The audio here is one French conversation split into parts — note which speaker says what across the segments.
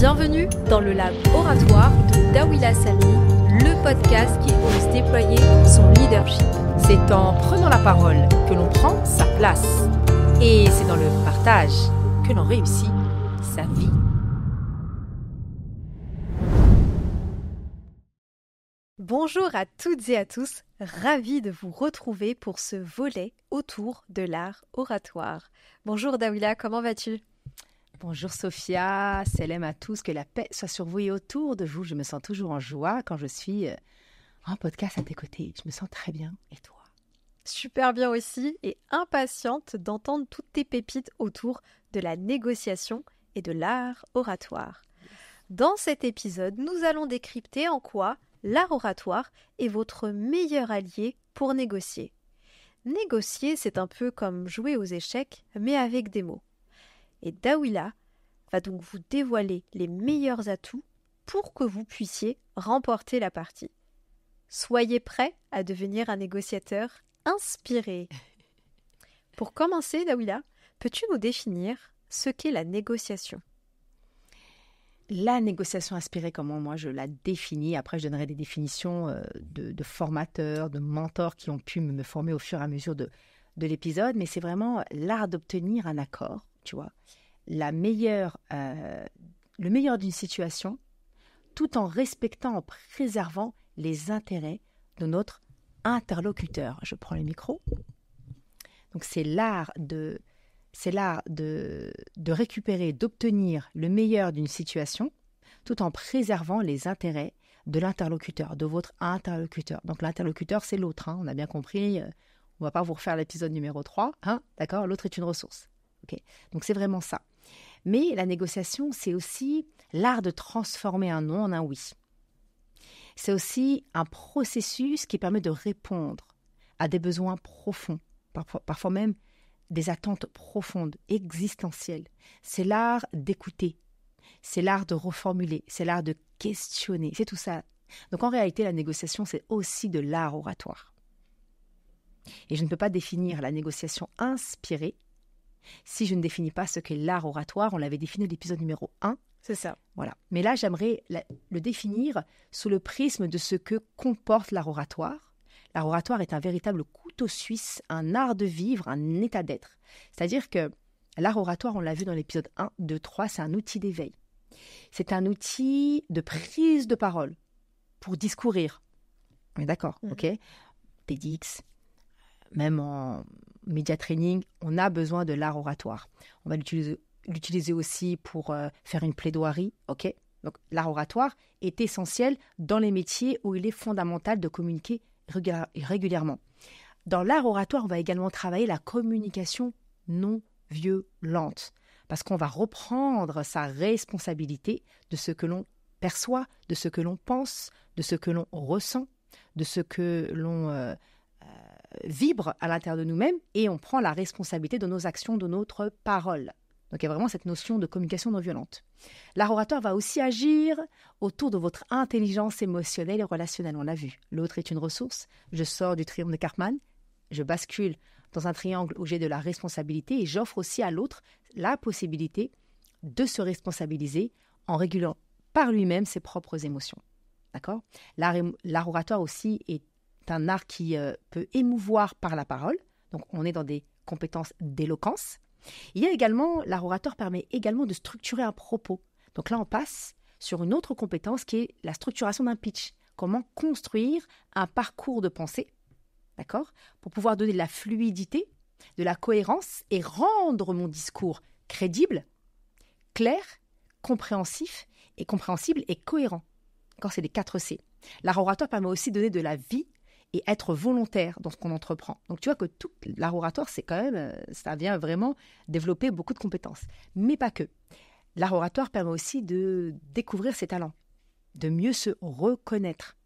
Speaker 1: Bienvenue dans le lab oratoire de Dawila Salmi, le podcast qui ose déployer son
Speaker 2: leadership. C'est en prenant la parole que l'on prend sa place et c'est dans le partage que l'on réussit sa vie.
Speaker 1: Bonjour à toutes et à tous, ravie de vous retrouver pour ce volet autour de l'art oratoire.
Speaker 2: Bonjour Dawila, comment vas-tu Bonjour Sophia, salam à tous, que la paix soit sur vous et autour de vous. Je me sens toujours en joie quand je suis euh, en podcast à tes côtés. Je me sens très bien. Et toi
Speaker 1: Super bien aussi et impatiente d'entendre toutes tes pépites autour de la négociation et de l'art oratoire. Dans cet épisode, nous allons décrypter en quoi l'art oratoire est votre meilleur allié pour négocier. Négocier, c'est un peu comme jouer aux échecs, mais avec des mots et Dawila va donc vous dévoiler les meilleurs atouts pour que vous puissiez remporter la partie. Soyez prêt à devenir un négociateur inspiré. Pour commencer, Dawila, peux-tu nous définir ce qu'est la négociation
Speaker 2: la négociation inspirée, comment moi je la définis. Après, je donnerai des définitions euh, de, formateurs, de mentors qui ont pu me former au fur et à mesure de l'épisode. Mais c'est vraiment l'art d'obtenir un accord vois. La meilleure, euh, le meilleur d'une situation, tout en respectant, en préservant les intérêts de notre interlocuteur. Je prends le micro. Donc c'est l'art de, c'est l'art de, de récupérer, d'obtenir le meilleur d'une situation, tout en préservant les intérêts de l'interlocuteur, de votre interlocuteur. Donc l'interlocuteur, c'est l'autre, hein, on a bien compris. Euh, on va pas vous refaire l'épisode numéro 3, hein, d'accord L'autre est une ressource. Donc c'est vraiment ça. Mais la négociation, c'est aussi l'art de transformer un non en un oui. C'est aussi un processus qui permet de répondre à des besoins profonds, parfois, parfois même des attentes profondes, existentielles. C'est l'art d'écouter, c'est l'art de reformuler, c'est l'art de questionner, c'est tout ça. Donc en réalité, la négociation, c'est aussi de l'art oratoire. Et je ne peux pas définir la négociation inspirée si je ne définis pas ce qu'est l'art oratoire. On l'avait défini dans l'épisode numéro 1. C'est ça. Voilà. Mais là, j'aimerais le définir sous le prisme de ce que comporte l'art oratoire. L'art oratoire est un véritable couteau suisse, un art de vivre, un état d'être. C'est-à-dire que l'art oratoire, on l'a vu dans l'épisode 1, 2, 3, c'est un outil d'éveil. C'est un outil de prise de parole pour discourir. d'accord, mm. ok TEDx, même en média training, on a besoin de l'art oratoire. On va l'utiliser aussi pour euh, faire une plaidoirie, ok Donc l'art oratoire est essentiel dans les métiers où il est fondamental de communiquer régulièrement. Dans l'art oratoire, on va également travailler la communication non violente, parce qu'on va reprendre sa responsabilité de ce que l'on perçoit, de ce que l'on pense, de ce que l'on ressent, de ce que l'on euh, vibre à l'intérieur de nous-mêmes et on prend la responsabilité de nos actions, de notre parole. Donc il y a vraiment cette notion de communication non violente. L'art va aussi agir autour de votre intelligence émotionnelle et relationnelle, on l'a vu. L'autre est une ressource. Je sors du triangle de Karpman, je bascule dans un triangle où j'ai de la responsabilité et j'offre aussi à l'autre la possibilité de se responsabiliser en régulant par lui-même ses propres émotions. D'accord L'art oratoire aussi est un art qui euh, peut émouvoir par la parole. Donc on est dans des compétences d'éloquence. Il y a également, l'art orateur permet également de structurer un propos. Donc là, on passe sur une autre compétence qui est la structuration d'un pitch. Comment construire un parcours de pensée, d'accord Pour pouvoir donner de la fluidité, de la cohérence et rendre mon discours crédible, clair, compréhensif et compréhensible et cohérent. Quand c'est les 4 C. L'art permet aussi de donner de la vie et être volontaire dans ce qu'on entreprend. Donc tu vois que tout l'art oratoire, c'est quand même, euh, ça vient vraiment développer beaucoup de compétences, mais pas que. L'art oratoire permet aussi de découvrir ses talents, de mieux se reconnaître.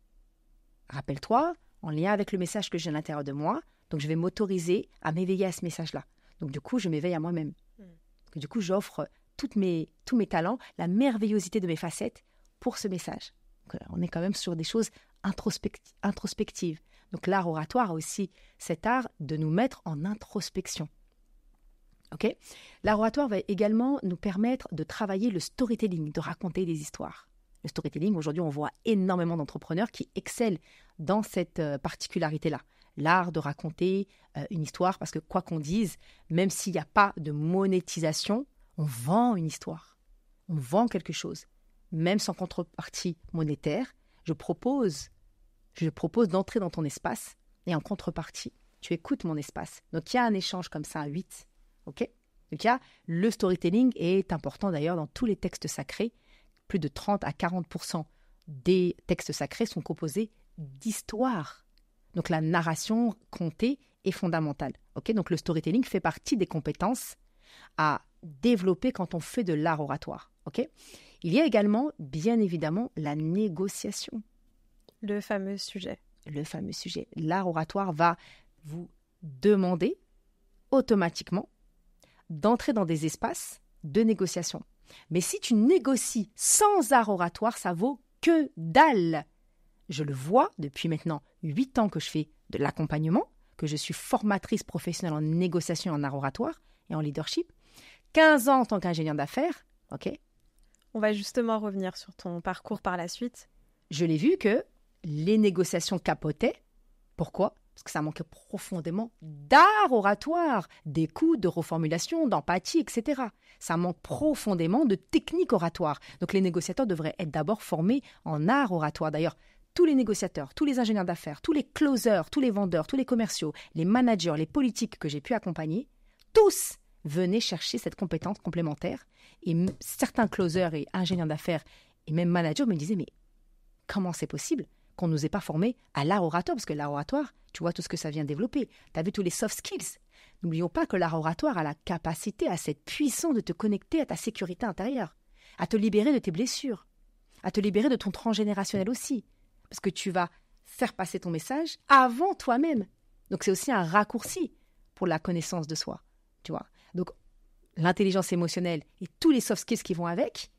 Speaker 2: Rappelle-toi, en lien avec le message que j'ai à l'intérieur de moi, donc je vais m'autoriser à m'éveiller à ce message-là. Donc du coup, je m'éveille à moi-même. Hmm. Du coup, j'offre mes, tous mes talents, la merveillosité de mes facettes pour ce message. Euh, on est quand même sur des choses introspectives. Donc l'art oratoire a aussi cet art de nous mettre en introspection. Ok l'art oratoire va également nous permettre de travailler le storytelling, de raconter des histoires. Le storytelling, aujourd'hui, on voit énormément d'entrepreneurs qui excellent dans cette euh, particularité-là. L'art de raconter euh, une histoire, parce que quoi qu'on dise, même s'il n'y a pas de monétisation, on vend une histoire. On vend quelque chose. Même sans contrepartie monétaire, je propose je propose d'entrer dans ton espace et en contrepartie, tu écoutes mon espace. Donc il y a un échange comme ça à 8. OK Donc il le storytelling est important d'ailleurs dans tous les textes sacrés. Plus de 30 à 40 des textes sacrés sont composés d'histoires. Donc la narration contée est fondamentale. OK Donc le storytelling fait partie des compétences à développer quand on fait de l'art oratoire. OK Il y a également, bien évidemment, la négociation. Le fameux sujet. Le fameux sujet. L'art oratoire va vous demander automatiquement d'entrer dans des espaces de négociation. Mais si tu négocies sans art oratoire, ça vaut que dalle. Je le vois depuis maintenant huit ans que je fais de l'accompagnement, que je suis formatrice professionnelle en négociation en art oratoire et en leadership, 15 ans en tant qu'ingénieur d'affaires, ok
Speaker 1: On va justement revenir sur ton parcours
Speaker 2: par la suite. Je l'ai vu que les négociations capotaient. Pourquoi Parce que ça manquait profondément d'art oratoire, d'écoute, de reformulation, d'empathie, etc. Ça manque profondément de technique oratoire. Donc les négociateurs devraient être d'abord formés en art oratoire. D'ailleurs, tous les négociateurs, tous les ingénieurs d'affaires, tous les closers, tous les vendeurs, tous les commerciaux, les managers, les politiques que j'ai pu accompagner, tous venaient chercher cette compétence complémentaire. Et certains closers et ingénieurs d'affaires et même managers me disaient, mais comment c'est possible on ne nous est pas formés à l'art oratoire, parce que l'art oratoire, tu vois tout ce que ça vient développer. Tu as vu tous les soft skills. N'oublions pas que l'art oratoire a la capacité, à cette puissance de te connecter à ta sécurité intérieure, à te libérer de tes blessures, à te libérer de ton transgénérationnel aussi, parce que tu vas faire passer ton message avant toi-même. Donc c'est aussi un raccourci pour la connaissance de soi, tu vois. Donc l'intelligence émotionnelle et tous les soft skills qui vont avec,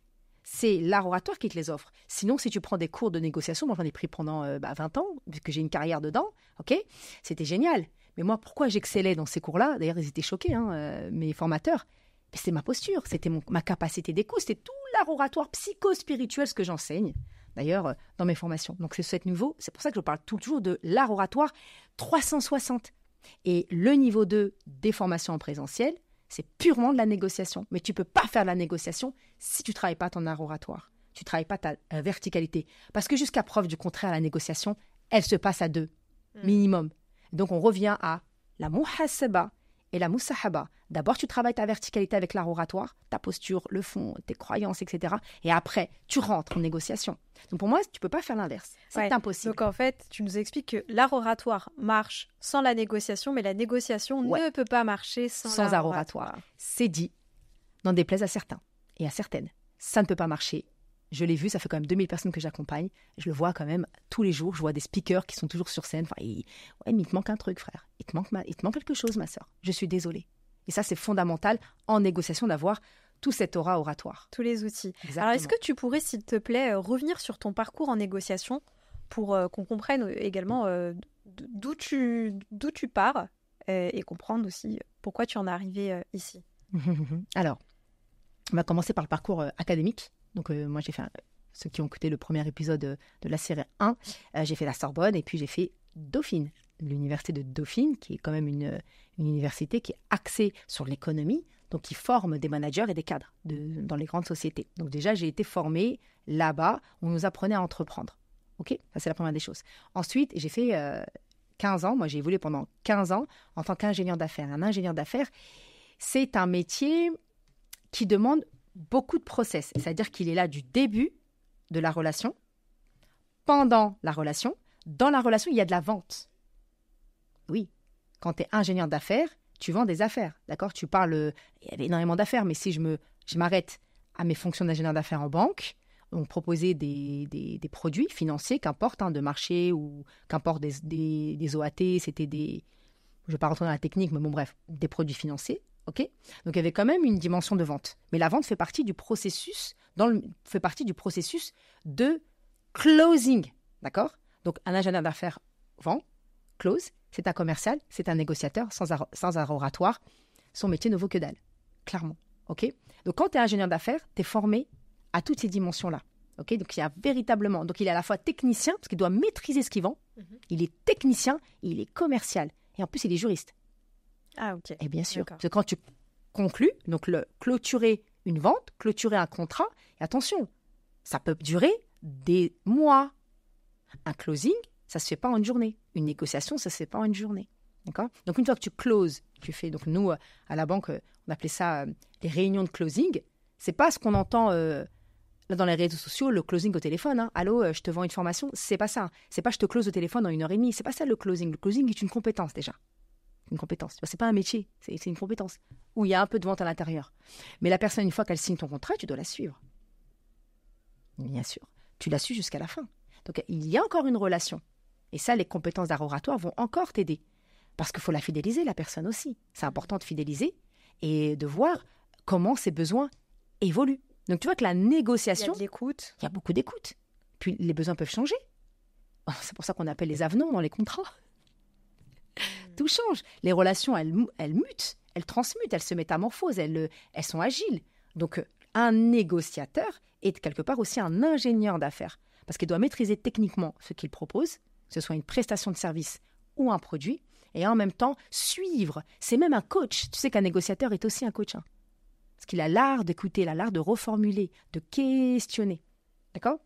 Speaker 2: c'est l'art qui te les offre. Sinon, si tu prends des cours de négociation, moi j'en ai pris pendant 20 euh, bah, ans, puisque j'ai une carrière dedans, ok C'était génial. Mais moi, pourquoi j'excellais dans ces cours-là D'ailleurs, ils étaient choqués, hein, euh, mes formateurs. C'était c'est ma posture, c'était ma capacité d'écoute, c'était tout l'art oratoire psycho-spirituel, ce que j'enseigne, d'ailleurs, euh, dans mes formations. Donc c'est ce nouveau, c'est pour ça que je parle toujours de l'art oratoire 360. Et le niveau 2 des formations en présentiel, c'est purement de la négociation. Mais tu ne peux pas faire de la négociation si tu travailles pas ton art oratoire. Tu travailles pas ta euh, verticalité. Parce que jusqu'à preuve du contraire, la négociation, elle se passe à deux, hmm. minimum. Donc on revient à la muhasaba, et la moussahaba. D'abord, tu travailles ta verticalité avec l'aroratoire, ta posture, le fond, tes croyances, etc. Et après, tu rentres en négociation. Donc pour moi, tu peux pas faire l'inverse.
Speaker 1: C'est impossible. Donc en fait, tu nous expliques que l'aroratoire marche sans la négociation, mais la négociation ne peut pas marcher sans, sans
Speaker 2: C'est dit, n'en déplaise à certains et à certaines. Ça ne peut pas marcher je l'ai vu, ça fait quand même 2000 personnes que j'accompagne. Je le vois quand même tous les jours. Je vois des speakers qui sont toujours sur scène. Enfin, ouais, il te manque un truc, frère. Il te manque, il manque quelque chose, ma soeur. Je suis désolée. Et ça, c'est fondamental en négociation d'avoir tout cet aura oratoire. Tous les outils. Alors, est-ce que tu pourrais, s'il te plaît, euh, revenir
Speaker 1: sur ton parcours en négociation pour euh, qu'on comprenne euh, également d'où tu, tu pars et comprendre aussi pourquoi tu en es arrivé ici
Speaker 2: Alors, on va commencer par le parcours académique. Donc euh, moi j'ai fait ceux qui ont écouté le premier épisode euh, de la série 1, euh, j'ai fait la Sorbonne et puis j'ai fait Dauphine, l'université de Dauphine, qui est quand même une, une université qui est axée sur l'économie, donc qui forme des managers et des cadres dans les grandes sociétés. Donc déjà, j'ai été formée là-bas, on nous apprenait à entreprendre. OK Ça, c'est la première des choses. Ensuite, j'ai fait 15 ans, moi j'ai évolué pendant 15 ans en tant qu'ingénieur d'affaires. Un ingénieur d'affaires, c'est un métier qui demande beaucoup de process. C'est-à-dire qu'il est là du début de la relation, pendant la relation. Dans la relation, il y a de la vente. Oui, quand tu es ingénieur d'affaires, tu vends des affaires, d'accord Tu parles, il y avait énormément d'affaires, mais si je me, je m'arrête à mes fonctions d'ingénieur d'affaires en banque, on proposait des, produits financiers, qu'importe, hein, de marché ou qu'importe des, des, OAT, c'était des, je ne vais pas rentrer dans la technique, mais bon bref, des produits financiers. Ok Donc il y avait quand même une dimension de vente. Mais la vente fait partie du processus, dans le, fait partie du processus de closing. D'accord Donc un ingénieur d'affaires vend, close, c'est un commercial, c'est un négociateur sans, sans un oratoire. Son métier ne vaut que dalle, clairement. Ok Donc quand tu es ingénieur d'affaires, tu es formé à toutes ces dimensions-là. Ok donc il y a véritablement, donc il est à la fois technicien parce qu'il doit maîtriser ce qu'il vend, mhm. il est technicien, il est commercial et en plus il est juriste. Ah, ok. Et bien sûr, parce que quand tu conclus, donc le clôturer une vente, clôturer un contrat, et attention, ça peut durer des mois. Un closing, ça se fait pas en une journée. Une négociation, ça se fait pas en une journée. D'accord Donc une fois que tu closes, tu fais donc nous euh, à la banque, euh, on appelait ça euh, les réunions de closing. C'est pas ce qu'on entend dans les réseaux sociaux, le closing au téléphone. Hein. Allô, je te vends une formation. C'est pas ça. Hein. C'est pas je te close au téléphone dans une heure et demie. C'est pas ça le closing. Le closing est une compétence déjà une compétence. C'est pas un métier, c'est une compétence. Où il y a un peu de vente à l'intérieur. Mais la personne, une fois qu'elle signe ton contrat, tu dois la suivre. Bien sûr. Tu la suis jusqu'à la fin. Donc il y a encore une relation. Et ça, les compétences d'art oratoire vont encore t'aider. Parce qu'il faut la fidéliser, la personne aussi. C'est important de fidéliser et de voir comment ses besoins évoluent. Donc tu vois que la négociation. Il y a Il y a beaucoup d'écoute. Puis les besoins peuvent changer. C'est pour ça qu'on appelle les avenants dans les contrats. Tout change. Les relations, elles, mutent, elles transmutent, elles se métamorphosent, elles, euh, elles sont agiles. Donc, euh, un négociateur est quelque part aussi un ingénieur d'affaires, parce qu'il doit maîtriser techniquement ce qu'il propose, que ce soit une prestation de service ou un produit, et en même temps suivre. C'est même un coach. Tu sais qu'un négociateur est aussi un coach. Hein. parce qu'il a l'art d'écouter, il l'art de reformuler, de questionner. D'accord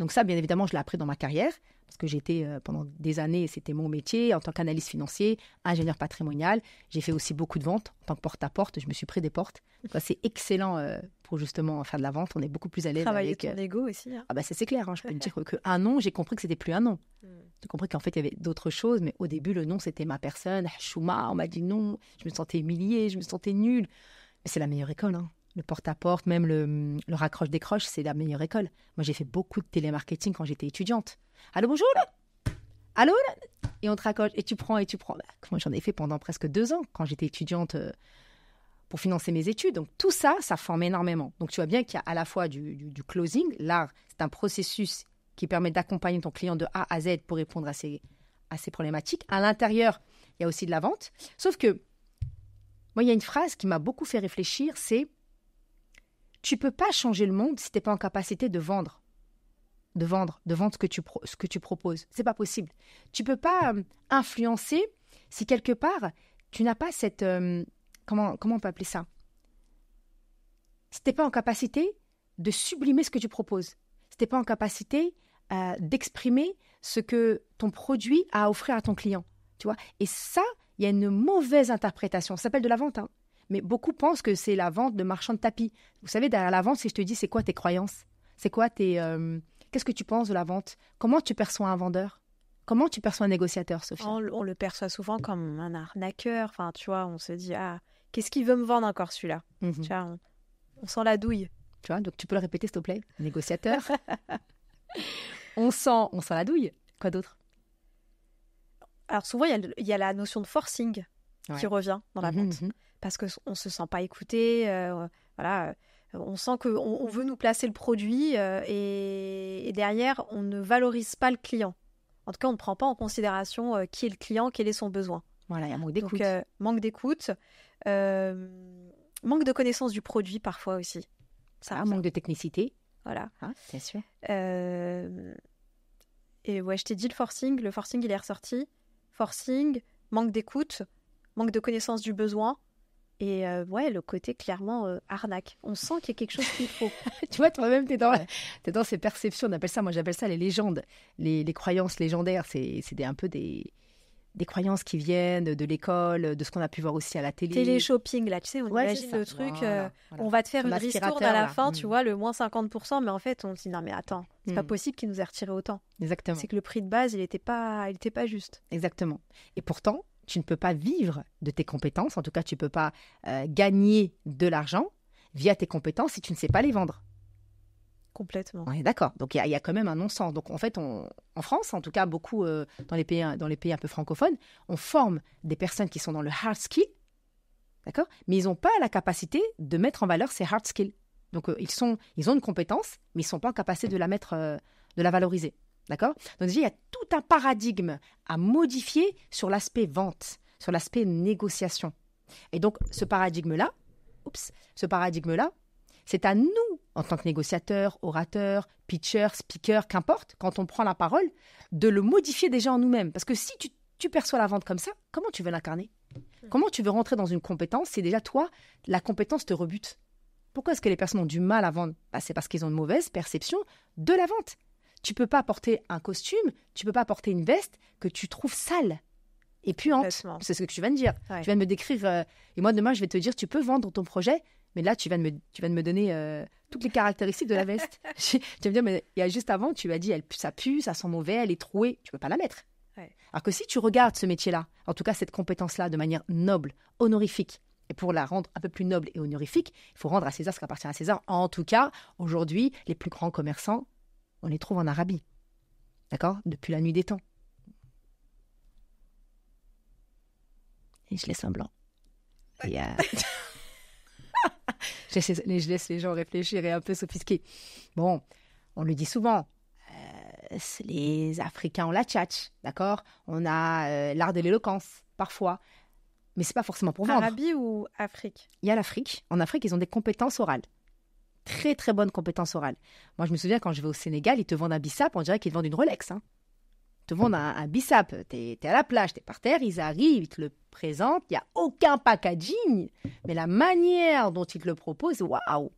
Speaker 2: Donc ça, bien évidemment, je l'ai appris dans ma carrière parce que j'étais euh, pendant des années, c'était mon métier, en tant qu'analyste financier, ingénieur patrimonial. J'ai fait aussi beaucoup de ventes en tant que porte-à-porte. je me suis pris des portes. c'est excellent euh, pour justement faire de la vente. On est beaucoup plus à l'aise. Travailler avec... ton euh, aussi. Hein. Ah bah c'est clair. Hein, je peux te dire que un nom, j'ai compris que c'était plus un nom. Mm. J'ai compris qu'en fait il y avait d'autres choses, mais au début le nom c'était ma personne. Chouma, on m'a dit non. Je me sentais humiliée, je me sentais nulle. Mais c'est la meilleure école. Hein le porte-à-porte, même le, le raccroche-décroche, c'est la meilleure école. Moi, j'ai fait beaucoup de télémarketing quand j'étais étudiante. Allô, bonjour là Allô Et on te raccroche, et tu prends, et tu prends. Bah, moi, j'en ai fait pendant presque deux ans quand j'étais étudiante euh, pour financer mes études. Donc, tout ça, ça forme énormément. Donc, tu vois bien qu'il y a à la fois du, du, closing. L'art, c'est un processus qui permet d'accompagner ton client de A à Z pour répondre à ses, à ses problématiques. À l'intérieur, il y a aussi de la vente. Sauf que, moi, il y a une phrase qui m'a beaucoup fait réfléchir, c'est tu peux pas changer le monde si t'es pas en capacité de vendre, de vendre, de vendre ce que tu, proposes. ce que proposes. C'est pas possible. Tu peux pas euh, influencer si quelque part tu n'as pas cette euh, comment comment on peut appeler ça Si t'es pas en capacité de sublimer ce que tu proposes, si t'es pas en capacité euh, d'exprimer ce que ton produit a à offrir à ton client, tu vois. Et ça, il y a une mauvaise interprétation. Ça s'appelle de la vente. Hein. Mais beaucoup pensent que c'est la vente de marchands de tapis. Vous savez, derrière la vente, si je te dis, c'est quoi tes croyances C'est quoi tes... Euh, qu'est-ce que tu penses de la vente Comment tu perçois un vendeur Comment tu perçois un négociateur, Sophie on, le
Speaker 1: perçoit souvent comme un arnaqueur. Enfin, tu vois, on se dit, ah, qu'est-ce qu'il veut me vendre encore celui-là mhm.
Speaker 2: on, sent la douille. Tu vois, donc tu peux le répéter, s'il te plaît. Négociateur. on, sent, on sent la douille. Quoi d'autre Alors souvent, il
Speaker 1: y, a la notion de forcing qui revient dans la mhm, vente. Mhm parce qu'on ne se sent pas écouté. Euh, voilà, euh, on sent qu'on on veut nous placer le produit euh, et, derrière, on ne valorise pas le client. En tout cas, on ne prend pas en considération qui est le client, quel est son besoin. Voilà, il y a manque d'écoute. manque d'écoute. manque de connaissance du produit parfois aussi. Ça, ah, manque de technicité. Voilà. c'est ah, sûr. Et ouais, je t'ai dit le forcing. Le forcing, il est ressorti. Forcing, manque d'écoute, manque de connaissance du besoin, et euh, ouais, le côté clairement
Speaker 2: euh, arnaque. On sent qu'il y a quelque chose qu'il faut. tu vois, toi-même, tu es, dans ces perceptions. On appelle ça, moi j'appelle ça les légendes, les, croyances légendaires. C'est un peu des, des croyances qui viennent de l'école, de ce qu'on a pu voir aussi à la télé. Télé-shopping,
Speaker 1: là, tu sais, on imagine le truc, euh, on va te faire une ristourne à la fin, tu mm. vois, le moins 50%, mais en fait, on se dit, non mais attends, c'est pas mm.
Speaker 2: possible qu'il nous ait retiré autant. Exactement. C'est que le prix de base, il n'était pas, il était pas juste. Exactement. Et pourtant, tu ne peux pas vivre de tes compétences, en tout cas tu ne peux pas euh, gagner de l'argent via tes compétences si tu ne sais pas les vendre. Complètement. d'accord. Donc il y, a quand même un non-sens. Donc en fait, en France, en tout cas beaucoup euh, dans, les pays, dans les pays un peu francophones, on forme des personnes qui sont dans le hard skill, d'accord Mais ils n'ont pas la capacité de mettre en valeur ces hard skills. Donc euh, ils, sont, ils ont une compétence, mais ils ne sont pas en capacité de la mettre, de la valoriser. D'accord Donc il y a tout un paradigme à modifier sur l'aspect vente, sur l'aspect négociation. Et donc ce paradigme-là, oups, ce paradigme-là, c'est à nous, en tant que négociateurs, orateurs, pitchers, speakers, qu'importe, quand on prend la parole, de le modifier déjà en nous-mêmes. Parce que si tu, perçois la vente comme ça, comment tu veux l'incarner hmm. Comment tu veux rentrer dans une compétence si déjà toi, la compétence te rebute Pourquoi est-ce que les personnes ont du mal à vendre bah, C'est parce qu'ils ont une mauvaise perception de la vente. Tu peux pas porter un costume, tu peux pas porter une veste que tu trouves sale et puante. C'est ce que tu viens de dire. Tu viens de me décrire. Euh, et moi, demain, je vais te dire, tu peux vendre ton projet, mais là, tu viens de me, tu me donner euh, toutes les caractéristiques de la veste. tu vas me dire, mais il y a juste avant, tu m'as dit, elle, ça pue, ça sent mauvais, elle est trouée, tu peux pas la mettre. Alors que si tu regardes ce métier-là, en tout cas cette compétence-là, de manière noble, honorifique, et pour la rendre un peu plus noble et honorifique, il faut rendre à César ce qui appartient à César. En tout cas, aujourd'hui, les plus grands commerçants on les trouve en Arabie. D'accord Depuis la nuit des temps. Et je laisse un blanc. Et, euh, je laisse les gens réfléchir et un peu s'offusquer. Bon, on le dit souvent, euh, les Africains ont la tchatch, d'accord On a euh, l'art de l'éloquence, parfois. Mais c'est pas forcément pour vendre. Arabie
Speaker 1: ou Afrique
Speaker 2: Il y a l'Afrique. En Afrique, ils ont des compétences orales très très bonne compétence orale. Moi, je me souviens quand je vais au Sénégal, ils te vendent un bissap, on dirait qu'ils te vendent une Rolex. Hein. Ils te vendent ah un, bisap, bissap, t'es es à la plage, t'es par terre, ils arrivent, ils te le présentent, il n'y a aucun packaging, mais la manière dont ils te le proposent, waouh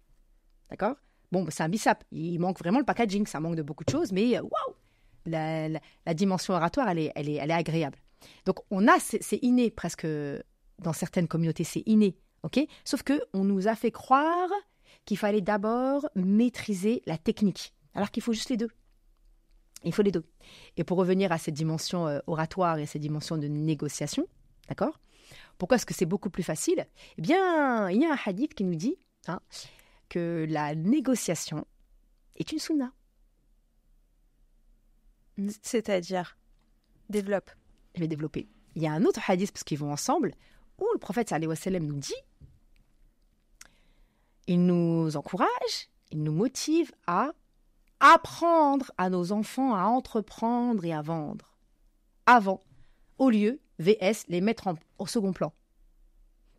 Speaker 2: D'accord Bon, c'est un bissap, il manque vraiment le packaging, ça manque de beaucoup de choses, mais euh, waouh la, dimension oratoire, elle est, elle est, agréable. Donc, on a, c'est inné presque dans certaines communautés, c'est inné, ok Sauf que on nous a fait croire qu'il fallait d'abord maîtriser la technique, alors qu'il faut juste les deux. Il faut les deux. Et pour revenir à cette dimension euh, oratoire et cette dimension de négociation, d'accord Pourquoi est-ce que c'est beaucoup plus facile Eh bien, il y a un hadith qui nous dit hein, que la négociation est une sunna. C'est-à-dire Développe. Je eh vais développer. Il y a un autre hadith, parce qu'ils vont ensemble, où le prophète sallallahu nous dit il nous encourage, il nous motive à apprendre à nos enfants à entreprendre et à vendre. Avant, au lieu, VS, les mettre au second plan.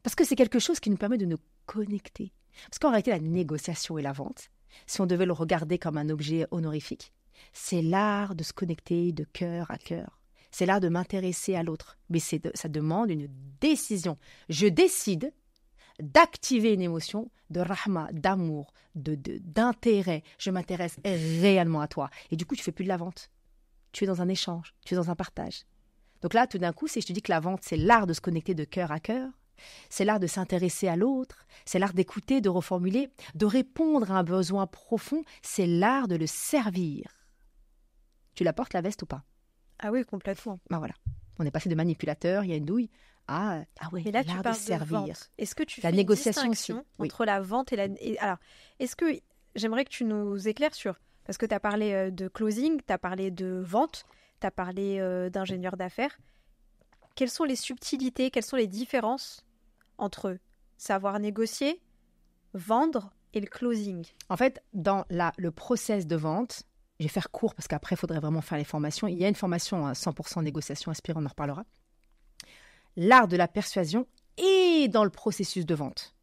Speaker 2: Parce que c'est quelque chose qui nous permet de nous connecter. Parce qu'en réalité, la négociation et la vente, si on devait le regarder comme un objet honorifique, c'est l'art de se connecter de cœur à cœur. C'est l'art de m'intéresser à l'autre. Mais ça demande une décision. Je décide d'activer une émotion de rahma, d'amour, de d'intérêt. Je m'intéresse réellement à toi. Et du coup, tu fais plus de la vente. Tu es dans un échange, tu es dans un partage. Donc là, tout d'un coup, si je te dis que la vente, c'est l'art de se connecter de cœur à cœur, c'est l'art de s'intéresser à l'autre, c'est l'art d'écouter, de reformuler, de répondre à un besoin profond, c'est l'art de le servir. Tu la portes la veste ou pas Ah oui, complètement. Ben voilà. On est passé de manipulateur, il y a une douille, ah, ah oui, là, tu de servir. Est-ce que tu la négociation entre
Speaker 1: la vente et la. alors, est-ce que. J'aimerais que tu nous éclaires sur. Parce que tu as parlé euh, de closing, tu as parlé de vente, tu as parlé euh, d'ingénieur d'affaires. Quelles sont les subtilités, quelles sont les différences entre savoir négocier,
Speaker 2: vendre et le closing En fait, dans la, le process de vente, je vais faire court parce qu'après, il faudrait vraiment faire les formations. Il y a une formation à hein, 100% négociation aspirant, on en reparlera l'art de la persuasion est dans le processus de vente.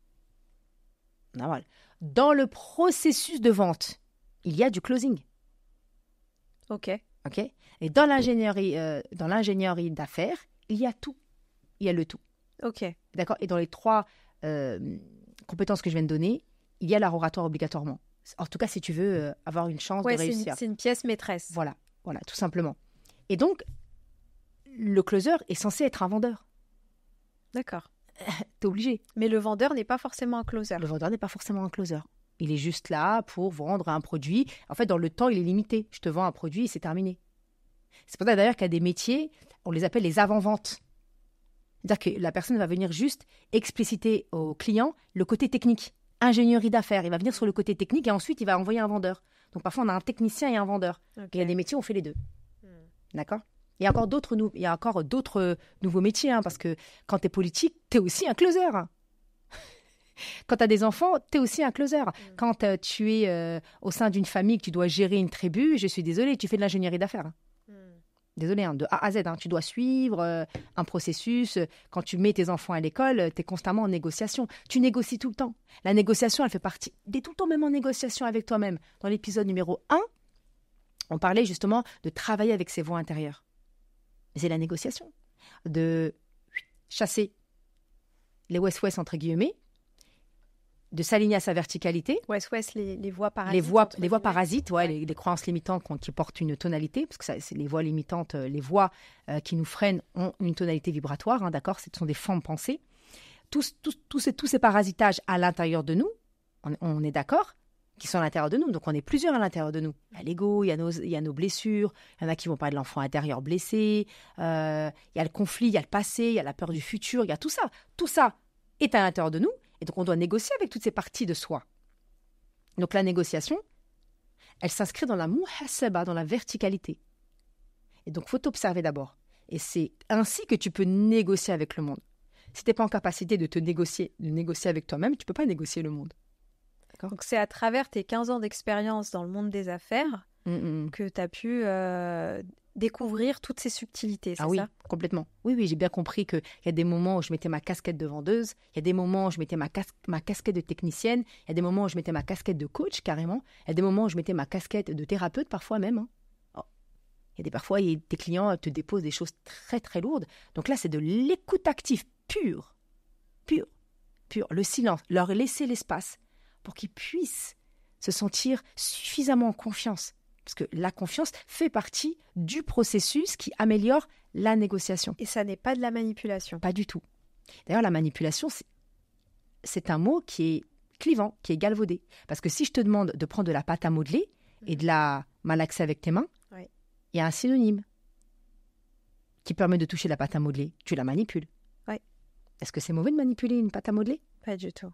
Speaker 2: Normal. Dans le processus de vente, il y a du closing. Ok. Ok. Et dans l'ingénierie, euh, dans l'ingénierie d'affaires, il y a tout. Il y a le tout. Ok. D'accord. Et dans les trois euh, compétences que je viens de donner, il y a l'art oratoire obligatoirement. En tout cas, si tu veux euh, avoir une chance de réussir. C'est une pièce maîtresse. Voilà. Voilà, tout simplement. Et donc, le closer est censé être un vendeur. D'accord. T'es obligé. Mais le vendeur n'est pas forcément un closer. Le vendeur n'est pas forcément un closer. Il est juste là pour vendre un produit. En fait, dans le temps, il est limité. Je te vends un produit et c'est terminé. C'est pour ça d'ailleurs qu'il y a des métiers, on les appelle les avant-ventes. C'est-à-dire que la personne va venir juste expliciter au client le côté technique, ingénierie d'affaires. Il va venir sur le côté technique et ensuite il va envoyer un vendeur. Donc parfois on a un technicien et un vendeur. Et il a des métiers on fait les deux. Hmm. D'accord il y a encore d'autres, euh, nouveaux métiers, hein, parce que quand tu es politique, tu es aussi un closer. quand tu as des enfants, tu es aussi un closer. Mm. Quand euh, tu es euh, au sein d'une famille, que tu dois gérer une tribu, je suis désolée, tu fais de l'ingénierie d'affaires. désolé mm. Désolée, hein, de A à Z, hein. tu dois suivre un processus. Quand tu mets tes enfants à l'école, tu es constamment en négociation. Tu négocies tout le temps. La négociation, elle fait partie. Tu es tout le temps même en négociation avec toi-même. Dans l'épisode numéro 1, on parlait justement de travailler avec ses voix intérieures c'est la négociation. De chasser les West-West, entre guillemets, de s'aligner à sa verticalité. West-West, les, les, voies parasites. Les voies, les voies parasites, ouais, Les, croyances limitantes qui portent une tonalité, parce que c'est les voies limitantes, euh, les voies euh, qui nous freinent ont une tonalité vibratoire, hein, d'accord Ce sont des formes pensées. Tous, tous, tous, ces, tous ces parasitages à l'intérieur de nous, on est d'accord qui sont à l'intérieur de nous. Donc on est plusieurs à l'intérieur de nous. Il y a l'ego, il, y a nos blessures, il y en a qui vont parler de l'enfant intérieur blessé, euh, il y a le conflit, il y a le passé, il y a la peur du futur, il y a tout ça. Tout ça est à l'intérieur de nous, et donc on doit négocier avec toutes ces parties de soi. Donc la négociation, elle s'inscrit dans la muhasaba, dans la verticalité. Et donc faut t'observer d'abord. Et c'est ainsi que tu peux négocier avec le monde. Si tu n'es pas en capacité de te négocier, de négocier avec toi-même, tu ne peux pas négocier le monde.
Speaker 1: Donc c'est à travers tes 15 ans d'expérience dans le monde des affaires
Speaker 2: mm, mm, mm. que
Speaker 1: tu as pu euh, découvrir toutes ces subtilités. Ah oui,
Speaker 2: complètement. Oui, oui, j'ai bien compris qu'il y a des moments où je mettais ma casquette de vendeuse, il y a des moments où je mettais ma, casquette de technicienne, il y a des moments où je mettais ma casquette de coach carrément, il y a des moments où je mettais ma casquette de thérapeute parfois même. Hein. Oh. Il des parfois, tes des clients te déposent des choses très très lourdes. Donc là, c'est de l'écoute active pure, pure, pure. Le silence, leur laisser l'espace, pour qu'ils puissent se sentir suffisamment en confiance. Parce que la confiance fait partie du processus qui améliore la négociation. Et ça n'est pas de la manipulation. Pas du tout. D'ailleurs, la manipulation, c'est un mot qui est clivant, qui est galvaudé. Parce que si je te demande de prendre de la pâte à modeler et mhm. de la malaxer avec tes mains,
Speaker 1: il
Speaker 2: y a un synonyme qui permet de toucher la pâte à modeler. Tu la manipules. Est-ce que c'est mauvais de manipuler une pâte à modeler Pas du tout.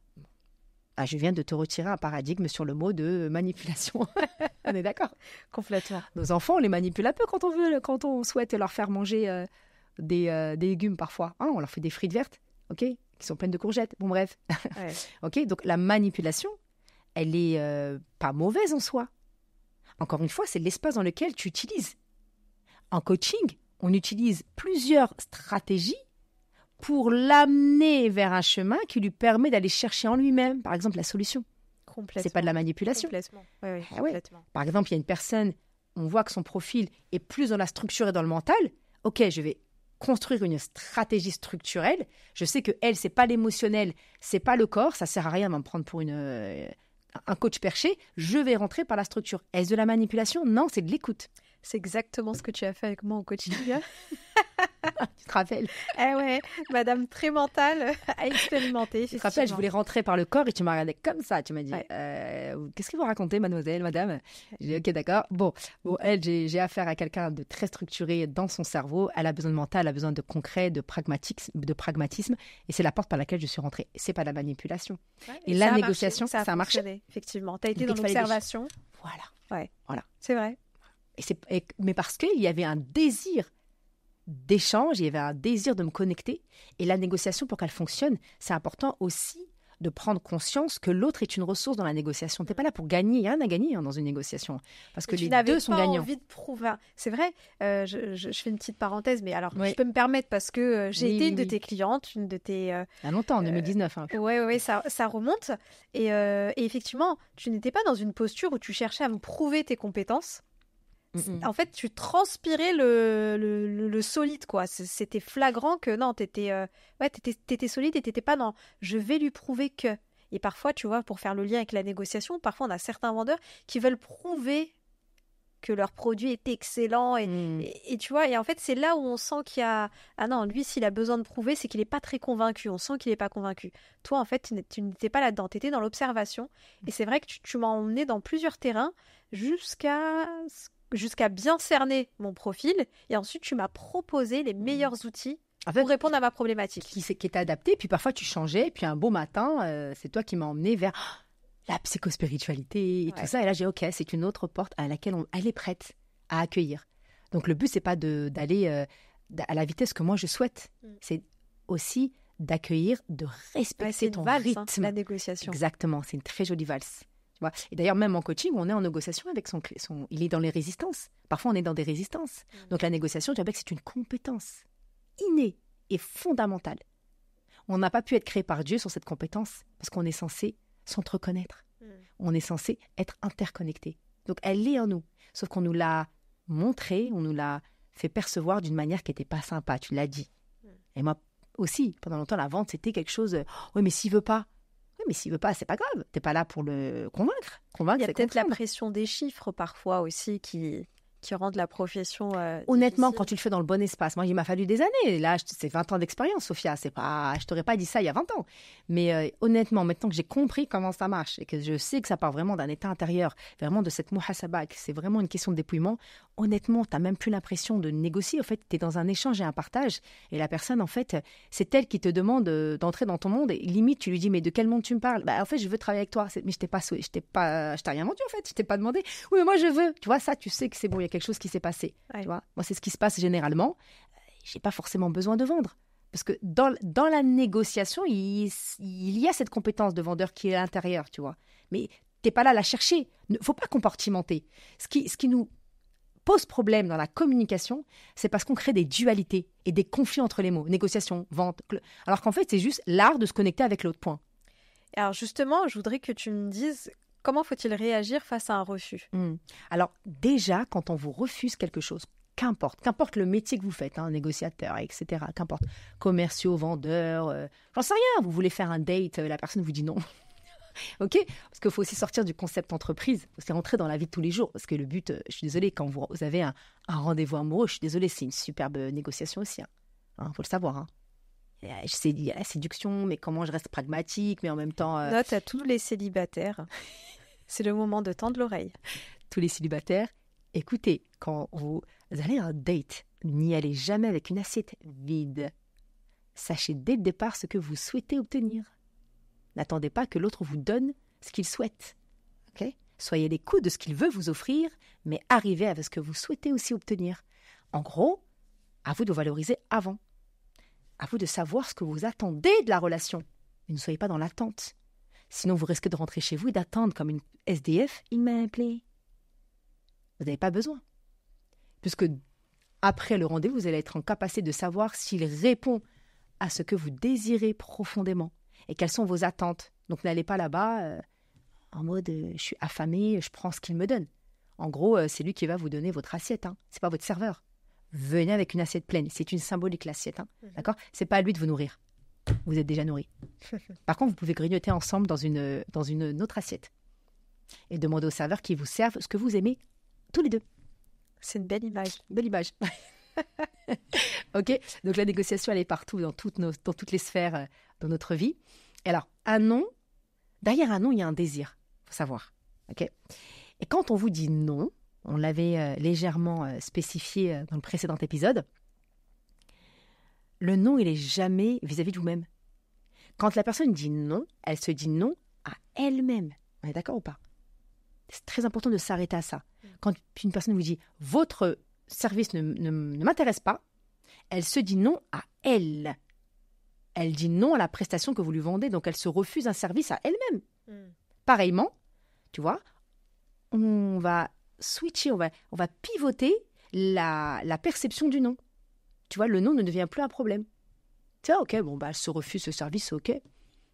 Speaker 2: Ah, je viens de te retirer un paradigme sur le mot de manipulation. on est d'accord Complètement. Nos enfants, on les manipule un peu quand on veut, quand on souhaite leur faire manger euh, euh, des, légumes parfois. Ah, on leur fait des frites vertes, ok Qui sont pleines de courgettes. Bon, bref. ok Donc, la manipulation, elle n'est euh, pas mauvaise en soi. Encore une fois, c'est l'espace dans lequel tu utilises. En coaching, on utilise plusieurs stratégies pour l'amener vers un chemin qui lui permet d'aller chercher en lui-même, par exemple, la solution.
Speaker 1: Complètement. C'est pas de la
Speaker 2: manipulation. Complètement. Oui, ah Par exemple, il y a une personne, on voit que son profil est plus dans la structure et dans le mental. Ok, je vais construire une stratégie structurelle. Je sais que elle, c'est pas l'émotionnel, c'est pas le corps, ça sert à rien de m'en prendre pour une euh, un coach perché. Je vais rentrer par la structure. Est-ce de la manipulation Non, c'est de l'écoute. C'est exactement ce que tu as fait avec moi au quotidien. tu te rappelles Eh ouais, madame très mentale a expérimenté. Tu te rappelles, je voulais rentrer par le corps et tu m'as regardé comme ça. Tu m'as dit euh, Qu'est-ce que vous racontez, mademoiselle, madame J'ai dit Ok, d'accord. Bon, bon elle, j'ai affaire à quelqu'un de très structuré dans son cerveau. Elle a besoin de mental, elle a besoin de concret, de, pragmatisme, de pragmatisme. Et c'est la porte par laquelle je suis rentrée. C'est pas la manipulation. et, la négociation, ça a,
Speaker 1: marché. Effectivement,
Speaker 2: tu as été dans l'observation. Voilà. Ouais. Voilà. C'est vrai mais parce qu'il y avait un désir d'échange, il y avait un désir de me connecter. Et la négociation, pour qu'elle fonctionne, c'est important aussi de prendre conscience que l'autre est une ressource dans la négociation. Tu n'es pas là pour gagner, il a rien à gagner hein, dans une négociation, parce que les deux sont gagnants. Tu n'avais pas envie
Speaker 1: de prouver. C'est vrai. Euh, je, fais une petite parenthèse, mais alors je peux me permettre parce que euh, j'ai été une de tes clientes, une de tes. Euh,
Speaker 2: y a longtemps, en 2019.
Speaker 1: Hein. Oui, Ouais, ça, ça remonte. et effectivement, tu n'étais pas dans une posture où tu cherchais à me prouver tes compétences. Mm, mm. En fait, tu transpirais le, solide, quoi. C'était flagrant que non, t'étais étais euh, ouais, solide et t'étais pas non. Je vais lui prouver que. Et parfois, tu vois, pour faire le lien avec la négociation, parfois on a certains vendeurs qui veulent prouver que leur produit est excellent et, mm. tu vois et en fait c'est là où on sent qu'il y a ah non lui s'il a besoin de prouver c'est qu'il n'est pas très convaincu on sent qu'il n'est pas convaincu toi en fait tu n'étais pas là-dedans tu étais dans l'observation et c'est vrai que tu, tu m'as emmené dans plusieurs terrains jusqu'à jusqu'à bien cerner mon profil. Et ensuite, tu m'as proposé les mmh. meilleurs outils pour répondre
Speaker 2: à ma problématique. Qui, qui était adapté. Puis parfois, tu changeais. Puis un beau matin, euh, c'est toi qui m'as emmené vers oh, la psychospiritualité et tout ça. Et là, j'ai OK, c'est une autre porte à laquelle on, elle est prête à accueillir. Donc le but, c'est pas d'aller euh, à la vitesse que moi je souhaite. Mmh. C'est aussi d'accueillir, de respecter ouais, ton hein, rythme. la négociation. Exactement, c'est une très jolie valse. Et d'ailleurs, même en coaching, on est en négociation avec son, son, Il est dans les résistances. Parfois, on est dans des résistances. Mm. Donc, la négociation, je c'est une compétence innée et fondamentale. On n'a pas pu être créé par Dieu sur cette compétence parce qu'on est censé s'entre-connaître. Mm. On est censé être interconnecté. Donc, elle est en nous. Sauf qu'on nous l'a montré, on nous l'a fait percevoir d'une manière qui n'était pas sympa. Tu l'as dit. Mm. Et moi aussi, pendant longtemps, la vente, c'était quelque chose. Euh, oui, mais s'il veut pas, mais s'il veut pas, c'est pas grave. T'es pas là pour le convaincre. Convaincre. Il y a peut-être la pression des chiffres parfois aussi qui qui rendent la profession. Euh, honnêtement, quand tu le fais dans le bon espace, moi, il m'a fallu des années. Là, c'est 20 ans d'expérience, Sophia. C'est pas, je t'aurais pas dit ça il y a 20 ans. Mais euh, honnêtement, maintenant que j'ai compris comment ça marche et que je sais que ça part vraiment d'un état intérieur, vraiment de cette muhasaba, que c'est vraiment une question de dépouillement, honnêtement, tu même plus l'impression de négocier. En fait, tu es dans un échange et un partage. Et la personne, en fait, c'est elle qui te demande euh, d'entrer dans ton monde. Et limite, tu lui dis, mais de quel monde tu me parles bah, En fait, je veux travailler avec toi. Mais je t'ai pas, je t'ai pas, je t'ai rien vendu, en fait. Je t'ai pas demandé. Oui, mais moi, je veux. Tu vois, ça, tu sais que c'est bon quelque chose qui s'est passé. Tu vois Moi, c'est ce qui se passe généralement. Euh, j'ai pas forcément besoin de vendre. Parce que dans, dans la négociation, il, y a cette compétence de vendeur qui est à l'intérieur, tu vois. Mais t'es pas là à la chercher. Ne faut pas compartimenter. Ce qui, ce qui nous pose problème dans la communication, c'est parce qu'on crée des dualités et des conflits entre les mots. Négociation, vente. Alors qu'en fait, c'est juste l'art de se connecter avec l'autre point.
Speaker 1: Alors justement, je voudrais que tu me dises Comment faut-il réagir face à un refus
Speaker 2: hmm. Alors déjà, quand on vous refuse quelque chose, qu'importe, qu'importe le métier que vous faites, hein, négociateur, etc., qu'importe, commerciaux, vendeurs, euh, j'en sais rien, vous voulez faire un date, euh, la personne vous dit non. ok Parce qu'il faut aussi sortir du concept entreprise, c'est rentrer dans la vie de tous les jours, parce que le but, euh, je suis désolée, quand vous, avez un, rendez-vous amoureux, je suis désolée, c'est une superbe négociation aussi, il hein. Hein, faut le savoir je a la séduction, mais comment je reste pragmatique, mais en même temps. Euh, Note à tous les célibataires. c'est le moment de tendre l'oreille. Tous les célibataires, écoutez, quand vous allez à date, n'y allez jamais avec une assiette vide. Sachez dès le départ ce que vous souhaitez obtenir. N'attendez pas que l'autre vous donne ce qu'il souhaite. Soyez les coups de ce qu'il veut vous offrir, mais arrivez avec ce que vous souhaitez aussi obtenir. En gros, à vous de valoriser avant. À vous de savoir ce que vous attendez de la relation. Mais ne soyez pas dans l'attente. Sinon, vous risquez de rentrer chez vous et d'attendre comme une SDF. Il m'a appelé. Vous n'avez pas besoin. Puisque après le rendez-vous, vous allez être en capacité de savoir s'il répond à ce que vous désirez profondément et quelles sont vos attentes. Donc n'allez pas là-bas euh, en mode euh, je suis affamé, je prends ce qu'il me donne. En gros, euh, c'est lui qui va vous donner votre assiette, hein. c'est pas votre serveur venez avec une assiette pleine. C'est une symbolique l'assiette, hein, n'est mhm. d'accord C'est pas à lui de vous nourrir. Vous êtes déjà nourri. Par contre, vous pouvez grignoter ensemble dans une, dans une autre assiette et demander au serveur qui vous serve ce que vous aimez tous les deux. C'est une belle image. Belle image. ok, donc la négociation, elle est partout, dans toutes, nos, dans toutes les sphères euh, dans de notre vie. Et alors, un non, derrière un non, il y a un désir, faut savoir. Ok Et quand on vous dit non, on l'avait euh, légèrement euh, spécifié euh, dans le précédent épisode. Le non, il est jamais vis-à-vis de vous-même. Quand la personne dit non, elle se dit non à elle-même. On est d'accord ou pas C'est très important de s'arrêter à ça. Quand une personne vous dit votre service ne, m'intéresse pas, elle se dit non à elle. Elle dit non à la prestation que vous lui vendez, donc elle se refuse un service à elle-même. Hmm. Pareillement, tu vois, on va switcher, on va, on va pivoter la, perception du nom. Tu vois, le nom ne devient plus un problème. Tu vois, ok, bon, bah, ce refus, ce service, ok.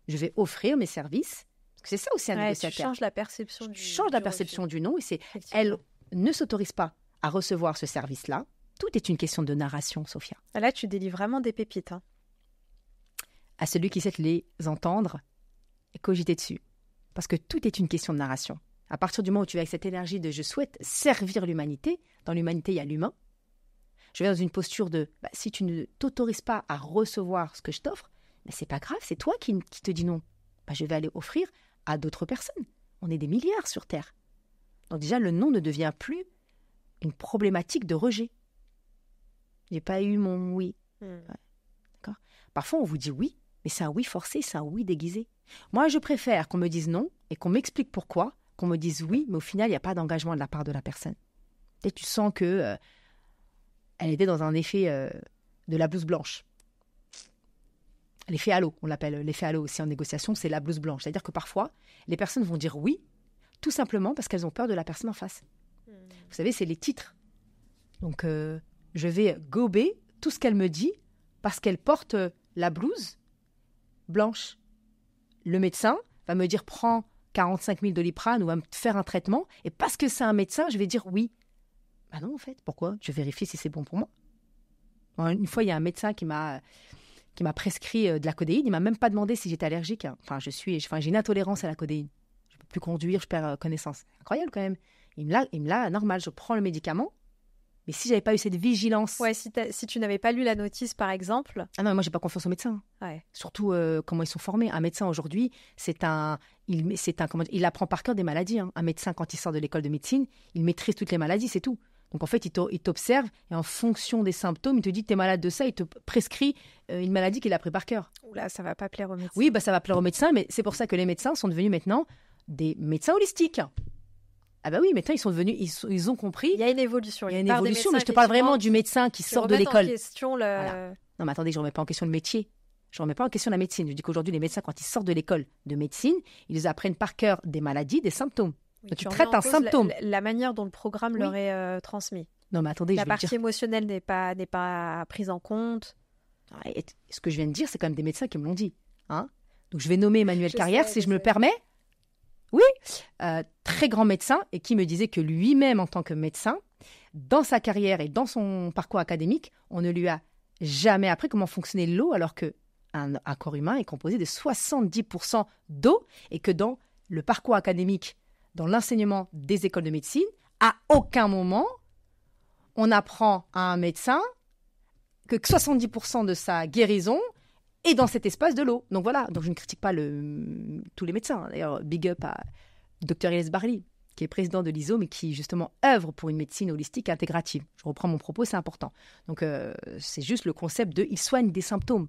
Speaker 2: Je vais offrir mes services. C'est ça aussi un négociateur. la
Speaker 1: perception du, change la perception
Speaker 2: du nom et c'est elle ne s'autorise pas à recevoir ce service-là. Tout est une question de narration, Sophia.
Speaker 1: Ah, là, tu délivres vraiment des pépites. Hein.
Speaker 2: À celui qui sait les entendre et cogiter dessus. Parce que tout est une question de narration. À partir du moment où tu vas avec cette énergie de je souhaite servir l'humanité, dans l'humanité il y a l'humain, je vais dans une posture de bah, si tu ne t'autorises pas à recevoir ce que je t'offre, mais c'est pas grave, c'est toi qui, te dis non. Bah, je vais aller offrir à d'autres personnes. On est des milliards sur Terre. Donc déjà, le non ne devient plus une problématique de rejet. J'ai pas eu mon oui. Hmm. Parfois, on vous dit oui, mais c'est un oui forcé, c'est un oui déguisé. Moi, je préfère qu'on me dise non et qu'on m'explique pourquoi, qu'on me dise oui, mais au final, il n'y a pas d'engagement de la part de la personne. Et tu sens que euh, elle était dans un effet euh, de la blouse blanche. L'effet halo, on l'appelle l'effet halo aussi en négociation, c'est la blouse blanche. C'est-à-dire que parfois, les personnes vont dire oui, tout simplement parce qu'elles ont peur de la personne en face. Hmm. Vous savez, c'est les titres. Donc, euh, je vais gober tout ce qu'elle me dit parce qu'elle porte la blouse blanche. Le médecin va me dire prends 45 000 doliprane ou va me faire un traitement. Et parce que c'est un médecin, je vais dire oui. Bah non, en fait, pourquoi Je vérifie si c'est bon pour moi. Une fois, il y a un médecin qui m'a qui m'a prescrit euh, de la codéine. Il m'a même pas demandé si j'étais allergique. Hein. Enfin, je suis, enfin, j'ai une intolérance à la codéine. Je peux plus conduire, je perds euh, connaissance. Incroyable quand même. Il me l'a, il me l'a normal. Je prends le médicament mais si j'avais pas eu cette vigilance. Ouais, si, tu n'avais pas lu la notice, par exemple. Ah non, moi, j'ai pas confiance aux médecins. Ouais. Surtout euh, comment ils sont formés. Un médecin aujourd'hui, c'est un. Il, un il apprend par cœur des maladies. Hein. Un médecin, quand il sort de l'école de médecine, il maîtrise toutes les maladies, c'est tout. Donc en fait, il t'observe et en fonction des symptômes, il te dit tu es malade de ça, il te prescrit euh, une maladie qu'il a pris par cœur. Oula, ça va pas plaire aux médecins. Oui, bah ça va plaire aux médecins, mais c'est pour ça que les médecins sont devenus maintenant des médecins holistiques. Ah bah oui, maintenant ils sont devenus, ils, ont compris. Il y a une évolution. Il y a une évolution, mais je te parle vraiment du médecin qui, sort de l'école.
Speaker 1: question le...
Speaker 2: Non mais attendez, je remets pas en question le métier. Je ne remets pas en question la médecine. Je dis qu'aujourd'hui les médecins, quand ils sortent de l'école de médecine, ils apprennent par cœur des maladies, des symptômes. Donc, tu traites un symptôme.
Speaker 1: La, manière dont le programme leur est euh, transmis.
Speaker 2: Non mais attendez, la je partie dire... émotionnelle n'est pas n'est pas prise en compte. Ah, ce que je viens de dire, c'est quand même des médecins qui me l'ont dit. Hein Donc je vais nommer Emmanuel Carrière, si je, je me le permets. Oui, euh, très grand médecin et qui me disait que lui-même en tant que médecin, dans sa carrière et dans son parcours académique, on ne lui a jamais appris comment fonctionnait l'eau alors que un, un, corps humain est composé de 70% d'eau et que dans le parcours académique, dans l'enseignement des écoles de médecine, à aucun moment on apprend à un médecin que 70% de sa guérison et dans cet espace de l'eau. Donc voilà, donc je ne critique pas mm, tous les médecins. D'ailleurs, big up à Dr. Iles Barley, qui est président de l'ISO, mais qui justement œuvre pour une médecine holistique intégrative. Je reprends mon propos, c'est important. Donc euh, c'est juste le concept de il soigne des symptômes.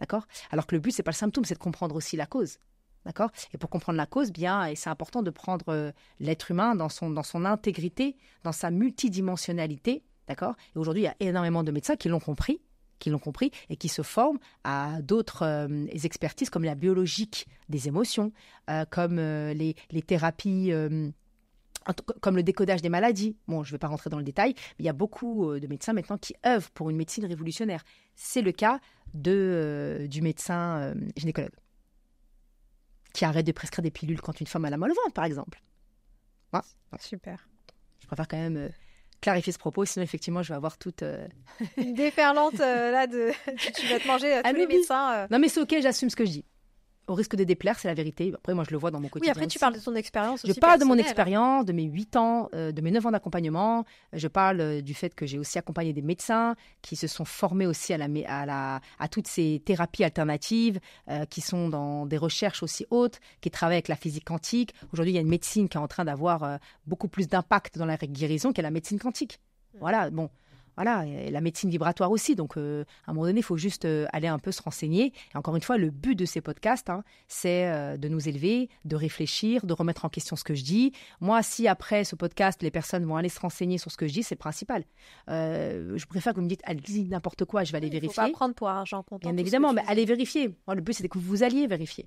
Speaker 2: D'accord Alors que le but, c'est pas le symptôme, c'est de comprendre aussi la cause. D'accord Et pour comprendre la cause, bien, et c'est important de prendre euh, l'être humain dans son, dans son intégrité, dans sa multidimensionnalité. D'accord Et aujourd'hui, il y a énormément de médecins qui l'ont compris qui l'ont compris et qui se forment à d'autres euh, expertises comme la biologique des émotions, euh, comme euh, les, thérapies comme le décodage des maladies. Bon, je ne vais pas rentrer dans le détail, mais il y a beaucoup de médecins maintenant qui œuvrent pour une médecine révolutionnaire. C'est le cas de, du médecin gynécologue, qui arrête de prescrire des pilules quand une femme a la mal au ventre, par exemple. Hein Super. Je préfère quand même clarifier ce propos, sinon effectivement je vais avoir toute euh,
Speaker 1: une déferlante euh, là de tu, vas te manger à euh, ah, tous
Speaker 2: les Non mais c'est ok, j'assume ce que je dis au risque de déplaire, c'est la vérité. Après, moi, je le vois dans mon quotidien. Oui, après, tu
Speaker 1: parles de ton expérience Je parle de mon expérience,
Speaker 2: de mes 8 ans, euh, de mes 9 ans d'accompagnement. Je parle euh, du fait que j'ai aussi accompagné des médecins qui se sont formés aussi à, la, à, toutes ces thérapies alternatives, euh, qui sont dans des recherches aussi hautes, qui travaillent avec la physique quantique. Aujourd'hui, il y a une médecine qui est en train d'avoir beaucoup plus d'impact dans la guérison qu'est la médecine quantique. Mmh. Voilà, bon voilà, et la médecine vibratoire aussi. Donc, euh, à un moment donné, il faut juste euh, aller un peu se renseigner. Et encore une fois, le but de ces podcasts, hein, c'est euh, de nous élever, de réfléchir, de remettre en question ce que je dis. Moi, si après ce podcast, les personnes vont aller se renseigner sur ce que je dis, c'est le principal. je préfère que vous me dites, allez, n'importe quoi, je vais aller vérifier. Il faut pas prendre pour argent comptant. Bien évidemment, mais allez vérifier. le but, c'est que vous alliez vérifier.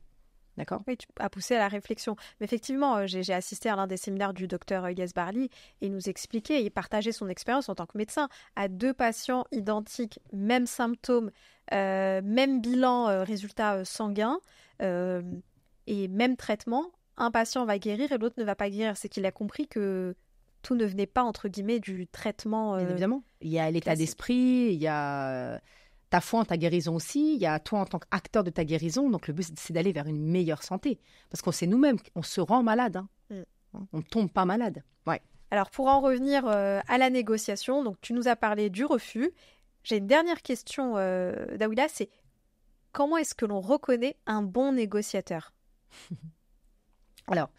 Speaker 2: D'accord Oui, tu as poussé à la réflexion.
Speaker 1: Mais effectivement, euh, j'ai assisté à l'un des séminaires du docteur Elias euh, Barley et il nous expliquait, il partageait son expérience en tant que médecin à deux patients identiques, même symptômes, euh, même bilan, résultat sanguin et même traitement. Un patient va guérir et l'autre ne va pas guérir. C'est qu'il a compris que tout ne venait pas, entre guillemets, du traitement.
Speaker 2: Bien évidemment. Il y a l'état d'esprit, il y a ta foi en ta guérison aussi, il y a toi en tant qu'acteur de ta guérison. Donc le but, c'est d'aller vers une meilleure santé. Parce qu'on sait nous-mêmes, qu'on se rend malade. Hein. Mm. Hein, on ne tombe pas malade. Ouais.
Speaker 1: Alors pour en revenir euh, à la négociation, donc tu nous as parlé du refus. J'ai une dernière question, euh, c'est comment est-ce que l'on reconnaît un bon négociateur
Speaker 2: Alors,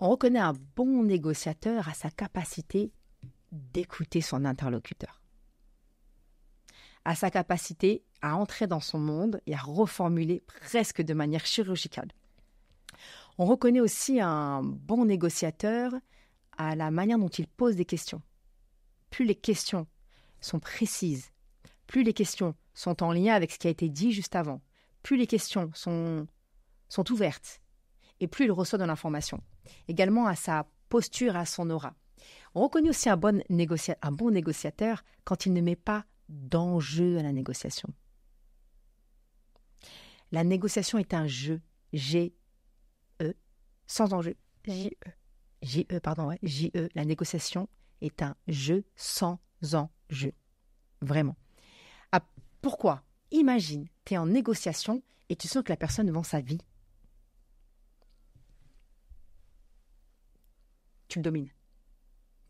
Speaker 2: on reconnaît un bon négociateur à sa capacité d'écouter son interlocuteur à sa capacité à entrer dans son monde et à reformuler presque de manière chirurgicale. On reconnaît aussi un bon négociateur à la manière dont il pose des questions. Plus les questions sont précises, plus les questions sont en lien avec ce qui a été dit juste avant, plus les questions sont, sont ouvertes et plus il reçoit de l'information. Également à sa posture, à son aura. On reconnaît aussi bon, un bon négociateur quand il ne met pas d'enjeu à la négociation. La négociation est un jeu, G-E, sans enjeu, J-E. E. J-E, pardon, ouais, J-E. La négociation est un jeu sans enjeu. Vraiment. Ah, pourquoi Imagine, tu es en négociation et tu sens que la personne vend sa vie. Tu le domines.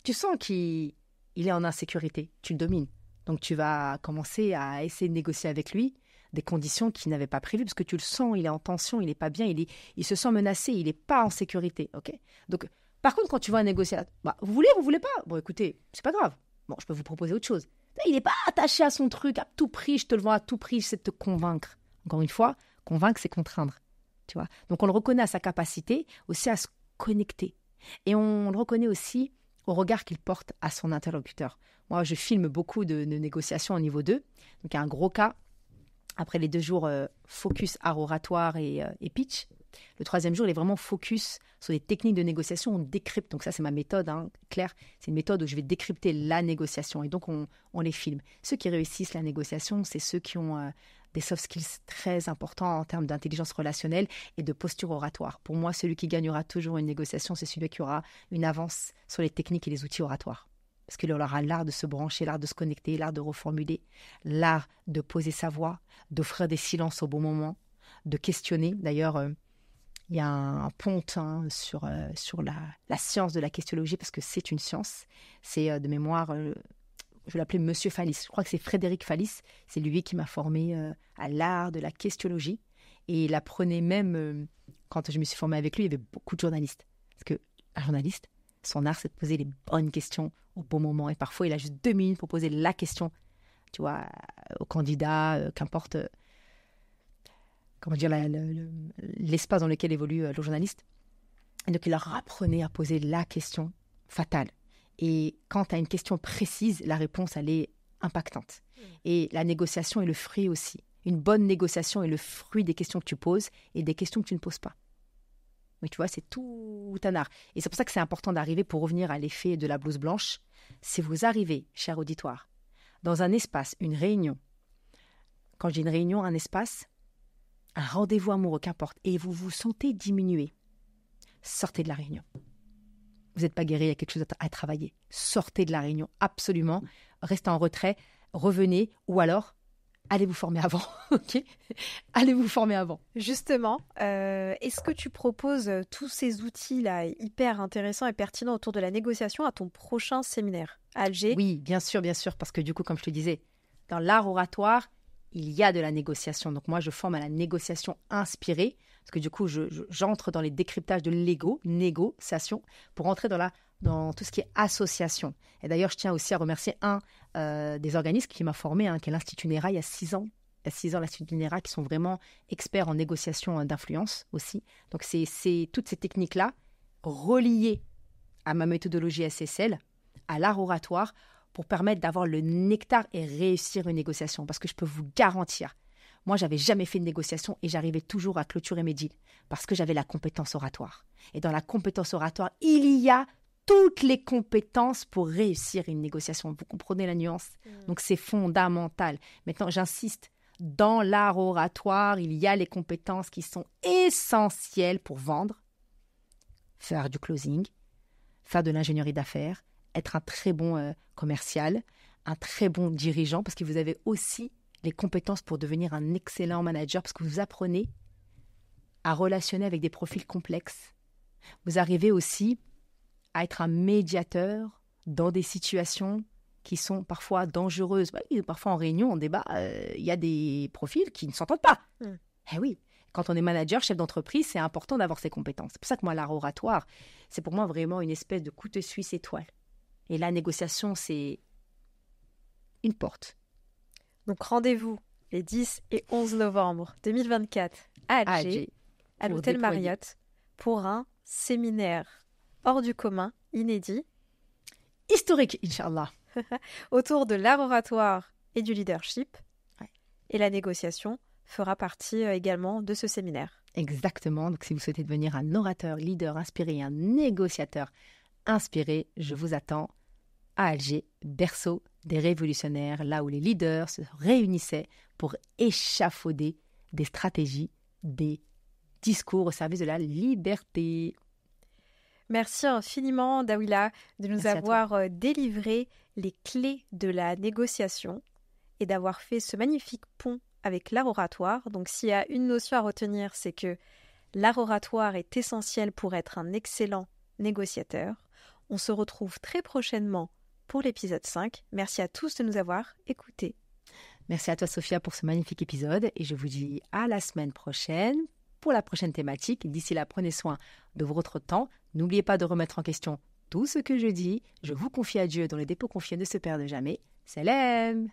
Speaker 2: Tu sens qu'il est en insécurité. Tu le domines. Donc tu vas commencer à essayer de négocier avec lui des conditions qu'il n'avait pas prévues parce que tu le sens, il est en tension, il n'est pas bien, il, est, il se sent menacé, il n'est pas en sécurité. Ok Donc par contre, quand tu vois un négociateur, bah, vous voulez, vous voulez pas Bon, écoutez, c'est pas grave. Bon, je peux vous proposer autre chose. Il n'est pas attaché à son truc à tout prix. Je te le vends à tout prix. C'est de te convaincre. Encore une fois, convaincre, c'est contraindre. Tu vois. Donc on le reconnaît à sa capacité, aussi à se connecter. Et on le reconnaît aussi au regard qu'il porte à son interlocuteur. Moi, je filme beaucoup de, négociations au niveau 2, donc il y a un gros cas. Après les deux jours euh, focus art oratoire euh, et, pitch, le troisième jour, il est vraiment focus sur les techniques de négociation. On décrypte, donc ça c'est ma méthode, hein, claire, c'est une méthode où je vais décrypter la négociation et donc on les filme. Ceux qui réussissent la négociation, c'est ceux qui ont euh, des soft skills très importants en termes d'intelligence relationnelle et de posture oratoire. Pour moi, celui qui gagnera toujours une négociation, c'est celui qui aura une avance sur les techniques et les outils oratoires. Parce qu'il aura l'art de se brancher, l'art de se connecter, l'art de reformuler, l'art de poser sa voix, d'offrir des silences au bon moment, de questionner. D'ailleurs, euh, il y a un, pont hein, sur, euh, sur la, science de la questionnologie, parce que c'est une science. C'est euh, de mémoire je l'appelais Monsieur Fallis. Je crois que c'est Frédéric Fallis. C'est lui qui m'a formé euh, à l'art de la questionnologie. Et il apprenait même, euh, quand je me suis formée avec lui, il y avait beaucoup de journalistes. Parce que un journaliste, son art, c'est de poser les bonnes questions au bon moment. Et parfois, il a juste deux minutes pour poser la question, tu vois, euh, au candidat, qu'importe, comment dire, l'espace dans lequel évolue le journaliste. Et donc, il leur apprenait à poser la question fatale et quand à une question précise, la réponse, elle est impactante. Mmh. Et la négociation est le fruit aussi. Une bonne négociation est le fruit des questions que tu poses et des questions que tu ne poses pas. Mais tu vois, c'est tout un art. Et c'est pour ça que c'est important d'arriver, pour revenir à l'effet de la blouse blanche, si vous arrivez, cher auditoire, dans un espace, une réunion, quand j'ai une réunion, un espace, un rendez-vous amoureux, qu'importe, et vous vous sentez diminué, sortez de la réunion vous n'êtes pas guéri, il y a quelque chose à, travailler. Sortez de la réunion, absolument. Restez en retrait, revenez, ou alors allez vous former avant. ok
Speaker 1: Allez vous former avant. Justement, euh, est-ce que tu proposes euh, tous ces outils-là hyper intéressants et pertinents autour de la négociation à ton prochain séminaire
Speaker 2: Alger Oui, bien sûr, bien sûr, parce que du coup, comme je te disais, dans l'art oratoire, il y a de la négociation. Donc moi, je forme à la négociation inspirée parce que du coup, j'entre dans les décryptages de l'ego, négociation, pour entrer dans, la, dans tout ce qui est association. Et d'ailleurs, je tiens aussi à remercier un euh, des organismes qui m'a formé, hein, qui est l'Institut NERA, il y a six ans. Il y a six ans, l'Institut NERA, qui sont vraiment experts en négociation euh, d'influence aussi. Donc, c'est toutes ces techniques-là reliées à ma méthodologie SSL, à l'art oratoire, pour permettre d'avoir le nectar et réussir une négociation. Parce que je peux vous garantir, moi, j'avais jamais fait de négociation et j'arrivais toujours à clôturer mes deals parce que j'avais la compétence oratoire. Et dans la compétence oratoire, il y a toutes les compétences pour réussir une négociation. Vous comprenez la nuance mm. Donc c'est fondamental. Maintenant, j'insiste, dans l'art oratoire, il y a les compétences qui sont essentielles pour vendre, faire du closing, faire de l'ingénierie d'affaires, être un très bon euh, commercial, un très bon dirigeant, parce que vous avez aussi les compétences pour devenir un excellent manager parce que vous apprenez à relationner avec des profils complexes. Vous arrivez aussi à être un médiateur dans des situations qui sont parfois dangereuses. Bah parfois en réunion, en débat, euh, il y a des profils qui ne s'entendent pas. Hmm. Eh oui, quand on est manager, chef d'entreprise, c'est important d'avoir ces compétences. C'est pour ça que moi, l'art oratoire, c'est pour moi vraiment une espèce de couteau suisse étoile. Et la négociation, c'est une porte donc rendez-vous les 10 et 11
Speaker 1: novembre 2024 à Alger,
Speaker 2: à, l'hôtel Marriott,
Speaker 1: pour un séminaire hors du commun, inédit, historique, Inch'Allah, autour de l'art oratoire et du leadership. Et la négociation fera
Speaker 2: partie euh, également de ce séminaire. Exactement. Donc, si vous souhaitez devenir un orateur, leader inspiré, un négociateur inspiré, je vous attends Alger, berceau des révolutionnaires, là où les leaders se réunissaient pour échafauder des stratégies, des discours au service de la liberté.
Speaker 1: Merci infiniment, Dawila, de nous avoir euh, délivré les clés de la négociation et d'avoir fait ce magnifique pont avec l'art oratoire. Donc, s'il y a une notion à retenir, c'est que l'art oratoire est essentiel pour être un excellent négociateur. On se retrouve très prochainement pour l'épisode 5.
Speaker 2: Merci à tous de nous avoir écoutés. Merci à toi Sophia pour ce magnifique épisode et je vous dis à la semaine prochaine pour la prochaine thématique. D'ici là, prenez soin de votre temps. N'oubliez pas de remettre en question tout ce que je dis. Je vous confie à Dieu dont les dépôts confiés ne se perdent jamais. Salam